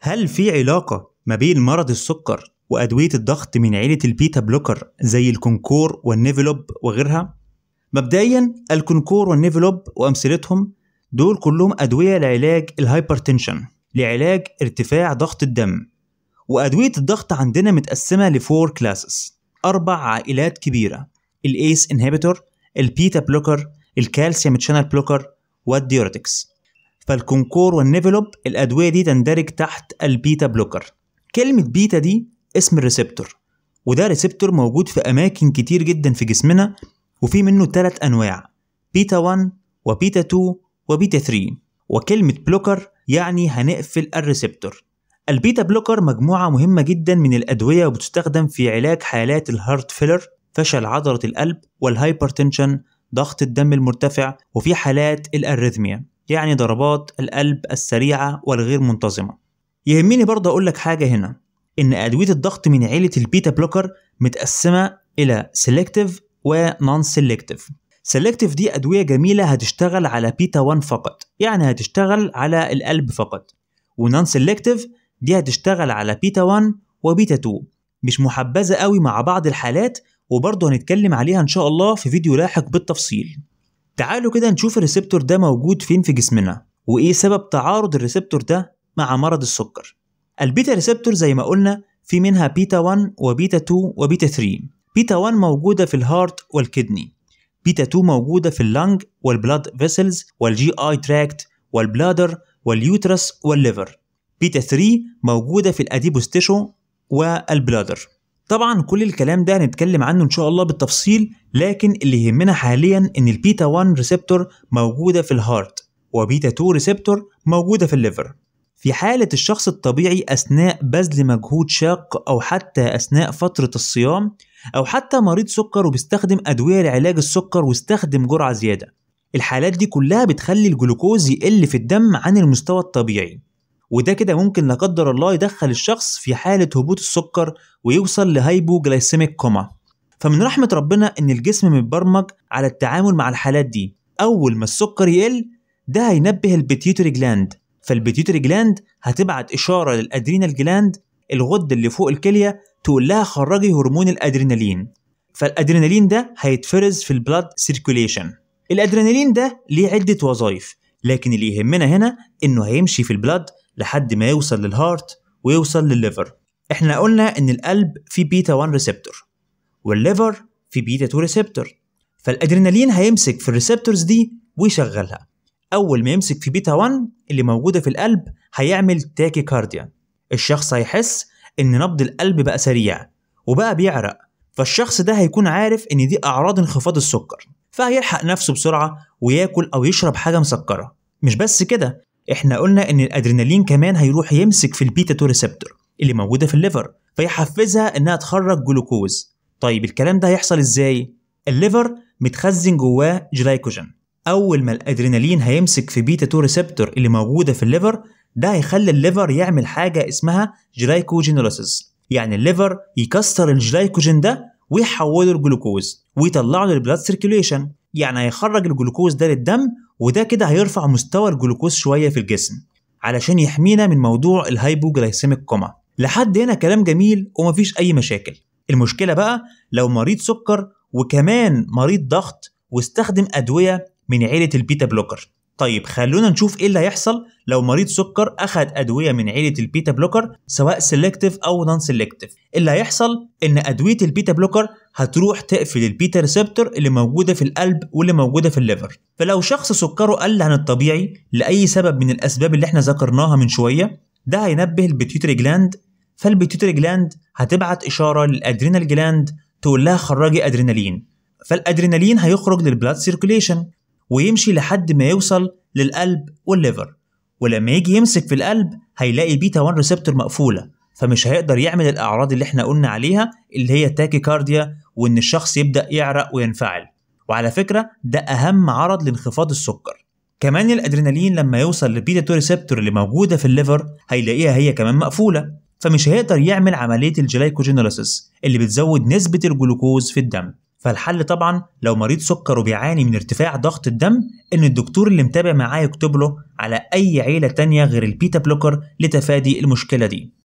هل في علاقة ما بين مرض السكر وأدوية الضغط من عيلة البيتا بلوكر زي الكونكور والنيفلوب وغيرها؟ مبدئيا الكونكور والنيفلوب وأمثلتهم دول كلهم أدوية لعلاج الهايبرتنشن لعلاج ارتفاع ضغط الدم وأدوية الضغط عندنا متقسمة لفور كلاسز أربع عائلات كبيرة الأيس انهيبيتور البيتا بلوكر الكالسيوم تشانل بلوكر والديورتكس فالكونكور والنيفلوب الادويه دي تندرج تحت البيتا بلوكر كلمه بيتا دي اسم الريسبتور وده ريسبتور موجود في اماكن كتير جدا في جسمنا وفي منه ثلاث انواع بيتا 1 وبيتا 2 وبيتا 3 وكلمه بلوكر يعني هنقفل الريسبتور البيتا بلوكر مجموعه مهمه جدا من الادويه وبتستخدم في علاج حالات الهارت فيلر فشل عضله القلب والهايبرتنشن ضغط الدم المرتفع وفي حالات الاريثميا يعني ضربات القلب السريعة والغير منتظمة يهمني برضه أقول لك حاجة هنا إن أدوية الضغط من عيلة البيتا بلوكر متقسمة إلى سيلكتيف ونون سيلكتيف سيلكتيف دي أدوية جميلة هتشتغل على بيتا 1 فقط يعني هتشتغل على القلب فقط ونون سيلكتيف دي هتشتغل على بيتا 1 وبيتا 2 مش محبذة قوي مع بعض الحالات وبرضه هنتكلم عليها إن شاء الله في فيديو لاحق بالتفصيل تعالوا كده نشوف الريسبتور ده موجود فين في جسمنا وايه سبب تعارض الريسبتور ده مع مرض السكر البيتا ريسبتور زي ما قلنا في منها بيتا 1 وبيتا 2 وبيتا 3 بيتا 1 موجودة في الهارت والكدني بيتا 2 موجودة في اللنج والبلاد فيسلز والجي اي تراكت والبلادر واليوترس والليفر بيتا 3 موجودة في الأديبوستيشو والبلادر طبعا كل الكلام ده هنتكلم عنه ان شاء الله بالتفصيل لكن اللي يهمنا حاليا ان البيتا 1 ريسبتور موجوده في الهارت وبيتا 2 ريسبتور موجوده في الليفر في حالة الشخص الطبيعي أثناء بذل مجهود شاق أو حتى أثناء فترة الصيام أو حتى مريض سكر وبيستخدم أدوية لعلاج السكر واستخدم جرعة زيادة الحالات دي كلها بتخلي الجلوكوز يقل في الدم عن المستوى الطبيعي وده كده ممكن لا قدر الله يدخل الشخص في حالة هبوط السكر ويوصل لهايبو جلايسيميك كوما فمن رحمة ربنا إن الجسم متبرمج على التعامل مع الحالات دي أول ما السكر يقل ده هينبه البيتيوتري جلاند فالبيتيوتري جلاند هتبعت إشارة للأدرينال جلاند الغدة اللي فوق الكلية تقول لها خرجي هرمون الأدرينالين فالأدرينالين ده هيتفرز في البلاد سيركوليشن الأدرينالين ده ليه عدة وظائف لكن اللي يهمنا هنا إنه هيمشي في البلاد لحد ما يوصل للهارت ويوصل للليفر احنا قلنا ان القلب فيه بيتا 1 ريسبتور والليفر فيه بيتا 2 ريسبتور فالادرينالين هيمسك في الريسبتورز دي ويشغلها اول ما يمسك في بيتا 1 اللي موجوده في القلب هيعمل تاكي كارديا الشخص هيحس ان نبض القلب بقى سريع وبقى بيعرق فالشخص ده هيكون عارف ان دي اعراض انخفاض السكر فهيلحق نفسه بسرعه وياكل او يشرب حاجه مسكره مش بس كده احنا قلنا ان الادرينالين كمان هيروح يمسك في البيتا 2 ريسبتور اللي موجوده في الليفر فيحفزها انها تخرج جلوكوز طيب الكلام ده هيحصل ازاي الليفر متخزن جواه جلايكوجين اول ما الادرينالين هيمسك في بيتا 2 ريسبتور اللي موجوده في الليفر ده هيخلي الليفر يعمل حاجه اسمها جلايكوجينوليسيس يعني الليفر يكسر الجلايكوجين ده ويحوله لجلوكوز ويطلعه للبلاد سيركيوليشن يعني هيخرج الجلوكوز ده للدم وده كده هيرفع مستوى الجلوكوز شوية في الجسم علشان يحمينا من موضوع الهايبوجلايسيميك كوما لحد هنا كلام جميل ومفيش أي مشاكل المشكلة بقى لو مريض سكر وكمان مريض ضغط واستخدم أدوية من عيلة البيتا بلوكر طيب خلونا نشوف ايه اللي هيحصل لو مريض سكر اخد ادويه من عيله البيتا بلوكر سواء سيلكتيف او نون سيلكتيف إيه اللي هيحصل ان ادويه البيتا بلوكر هتروح تقفل البيتا ريسبتور اللي موجوده في القلب واللي موجوده في الليفر فلو شخص سكره قل عن الطبيعي لاي سبب من الاسباب اللي احنا ذكرناها من شويه ده هينبه البيتيوتري جلاند فالبيتيوتري جلاند هتبعت اشاره للادرينال جلاند تقول لها خرجي ادرينالين فالادرينالين هيخرج للبلاد سيركوليشن ويمشي لحد ما يوصل للقلب والليفر ولما يجي يمسك في القلب هيلاقي البيتا 1 ريسبتور مقفوله فمش هيقدر يعمل الاعراض اللي احنا قلنا عليها اللي هي التاكيكارديا وان الشخص يبدا يعرق وينفعل وعلى فكره ده اهم عرض لانخفاض السكر كمان الادرينالين لما يوصل للبيتا 2 ريسبتور اللي موجوده في الليفر هيلاقيها هي كمان مقفوله فمش هيقدر يعمل عمليه الجلايكوجينوليسيس اللي بتزود نسبه الجلوكوز في الدم فالحل طبعا لو مريض سكر وبيعاني من ارتفاع ضغط الدم ان الدكتور اللي متابع معاه يكتب له على اي عيله تانية غير البيتا بلوكر لتفادي المشكله دي